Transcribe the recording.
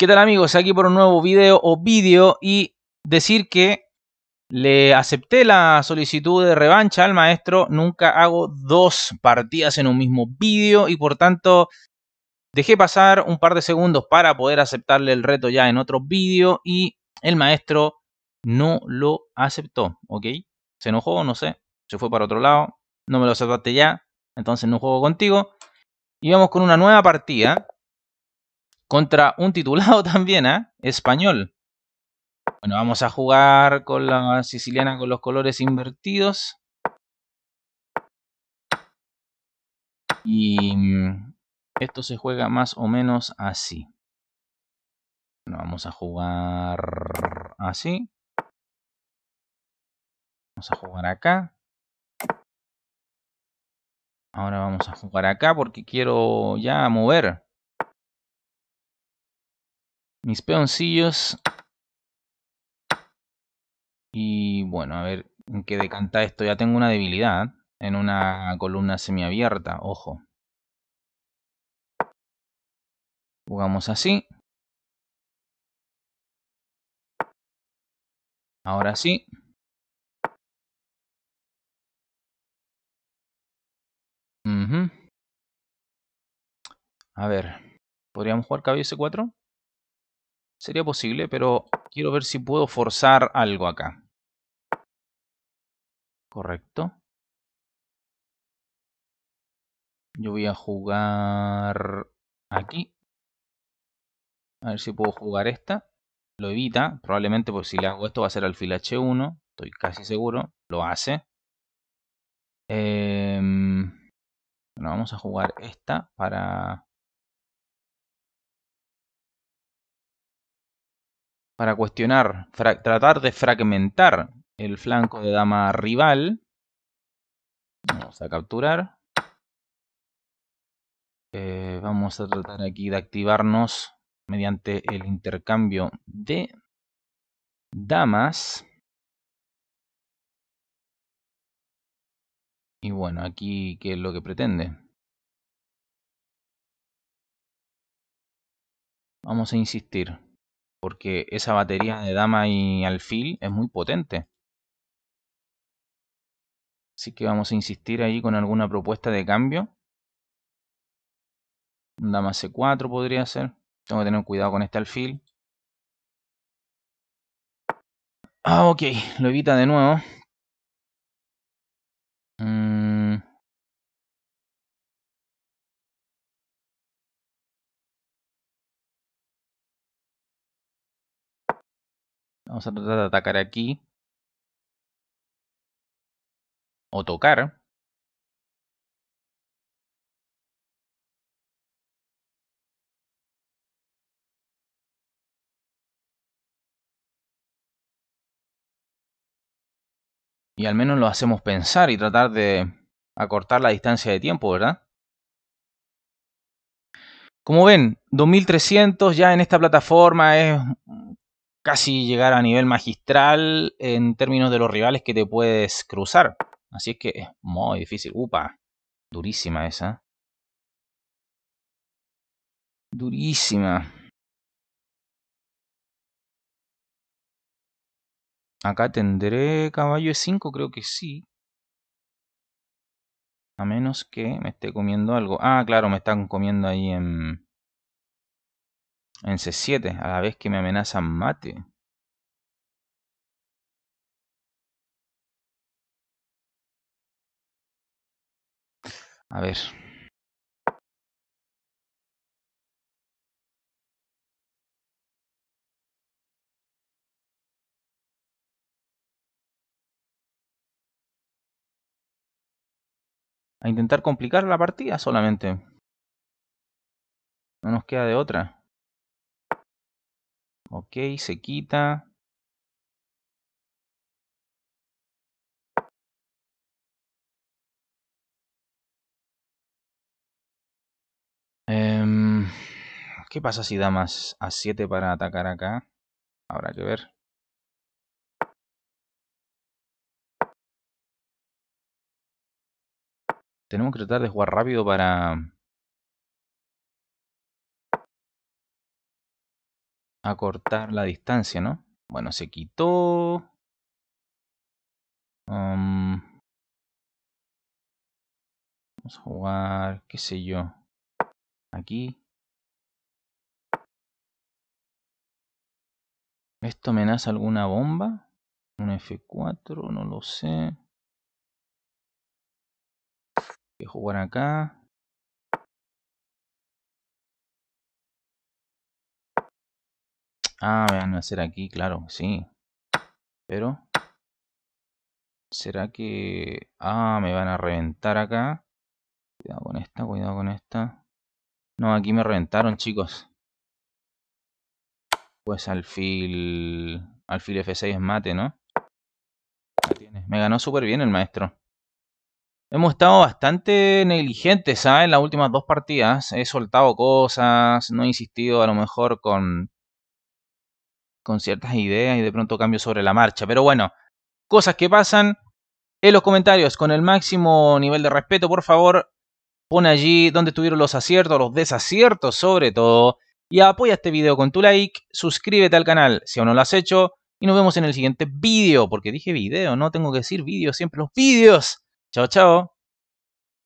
¿Qué tal amigos? Aquí por un nuevo video o vídeo y decir que le acepté la solicitud de revancha al maestro. Nunca hago dos partidas en un mismo vídeo y por tanto dejé pasar un par de segundos para poder aceptarle el reto ya en otro vídeo y el maestro no lo aceptó, ¿ok? Se enojó, no sé, se fue para otro lado, no me lo aceptaste ya, entonces no juego contigo. Y vamos con una nueva partida contra un titulado también, ¿eh? Español. Bueno, vamos a jugar con la siciliana con los colores invertidos. Y mm, esto se juega más o menos así. Bueno, vamos a jugar así. Vamos a jugar acá. Ahora vamos a jugar acá porque quiero ya mover mis peoncillos. Y bueno, a ver en qué decanta esto. Ya tengo una debilidad en una columna semiabierta, ojo. Jugamos así. Ahora sí. A ver, ¿podríamos jugar caballo C4? Sería posible, pero quiero ver si puedo forzar algo acá. Correcto. Yo voy a jugar aquí. A ver si puedo jugar esta. Lo evita, probablemente porque si le hago esto va a ser alfil H1. Estoy casi seguro. Lo hace. Em, bueno, vamos a jugar esta para para cuestionar, tratar de fragmentar el flanco de dama rival. Vamos a capturar. Eh, vamos a tratar aquí de activarnos mediante el intercambio de damas. Y bueno, aquí qué es lo que pretende. Vamos a insistir porque esa batería de dama y alfil es muy potente. Así que vamos a insistir ahí con alguna propuesta de cambio. Dama C4 podría ser. Tengo que tener cuidado con este alfil. Ah, ok. Lo evita de nuevo. Mm. Vamos a tratar de atacar aquí. O tocar. Y al menos lo hacemos pensar y tratar de acortar la distancia de tiempo, ¿verdad? Como ven, 2300 ya en esta plataforma es casi llegar a nivel magistral en términos de los rivales que te puedes cruzar. Así es que es muy difícil. Upa, durísima esa. Durísima. Acá tendré caballo de 5, creo que sí. A menos que me esté comiendo algo. Ah, claro, me están comiendo ahí en... En C7, a la vez que me amenazan mate. A ver. A intentar complicar la partida solamente. No nos queda de otra. Ok, se quita. Em, ¿Qué pasa si da más a 7 para atacar acá? Habrá que ver. Tenemos que tratar de jugar rápido para a cortar la distancia, ¿no? Bueno, se quitó. Um, vamos a jugar, qué sé yo. Aquí. ¿Esto amenaza alguna bomba? ¿Un F4? No lo sé. Voy jugar acá. Ah, van a hacer aquí, claro, sí. Pero... ¿Será que...? Ah, me van a reventar acá. Cuidado con esta, cuidado con esta. No, aquí me reventaron, chicos. Pues alfil... Alfil F6 es mate, ¿no? Me ganó súper bien el maestro. Hemos estado bastante negligentes, ¿sabes? ¿ah? En las últimas dos partidas. He soltado cosas, no he insistido a lo mejor con con ciertas ideas y de pronto cambio sobre la marcha. Pero bueno, cosas que pasan en los comentarios con el máximo nivel de respeto, por favor. Pon allí donde tuvieron los aciertos, los desaciertos sobre todo. Y apoya este video con tu like, suscríbete al canal si aún no lo has hecho. Y nos vemos en el siguiente video, porque dije video, no tengo que decir video, siempre los vídeos. Chao, chao.